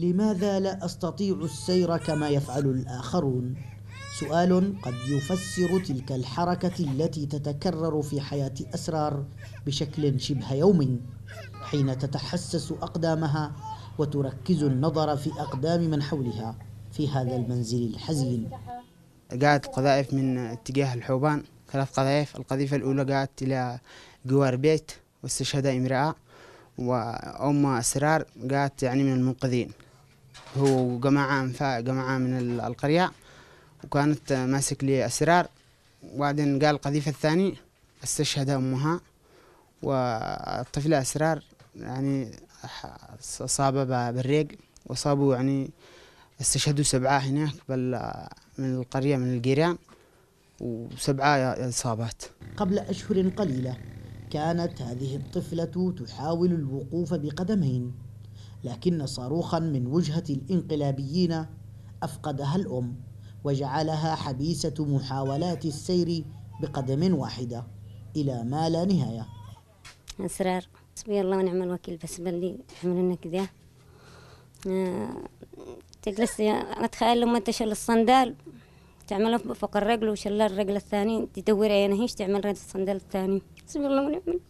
لماذا لا أستطيع السير كما يفعل الآخرون؟ سؤال قد يفسر تلك الحركة التي تتكرر في حياة أسرار بشكل شبه يومي حين تتحسس أقدامها وتركز النظر في أقدام من حولها في هذا المنزل الحزين قاعد القذائف من اتجاه الحوبان ثلاث قذائف القذيفة الأولى قاعدت إلى جوار بيت واستشهد امرأة وأم أسرار قاعدت يعني من المنقذين هو جماعة جماعة من القرية وكانت ماسك لي أسرار وبعدين قال القذيفة الثاني استشهد أمها والطفلة أسرار يعني أصاب بالريق وأصابوا يعني استشهدوا سبعة هناك بل من القرية من الجيران وسبعة إصابات قبل أشهر قليلة كانت هذه الطفلة تحاول الوقوف بقدمين لكن صاروخا من وجهة الانقلابيين أفقدها الأم وجعلها حبيسة محاولات السير بقدم واحدة إلى ما لا نهاية أسرار حسبي الله ونعم الوكيل بس بلي حملنا كذا آه، تجلس أتخيل لما تشل الصندال تعمل فوق الرجل وشل الرجل الثاني تدور عينه هيش تعمل رد الصندال الثاني حسبي الله ونعم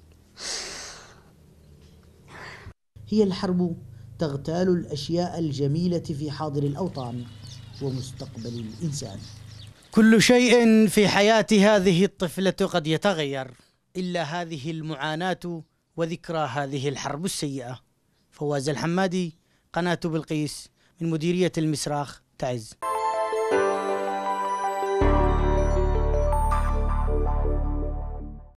هي الحرب تغتال الأشياء الجميلة في حاضر الأوطان ومستقبل الإنسان كل شيء في حياة هذه الطفلة قد يتغير إلا هذه المعاناة وذكرى هذه الحرب السيئة فواز الحمادي قناة بلقيس من مديرية المسراخ تعز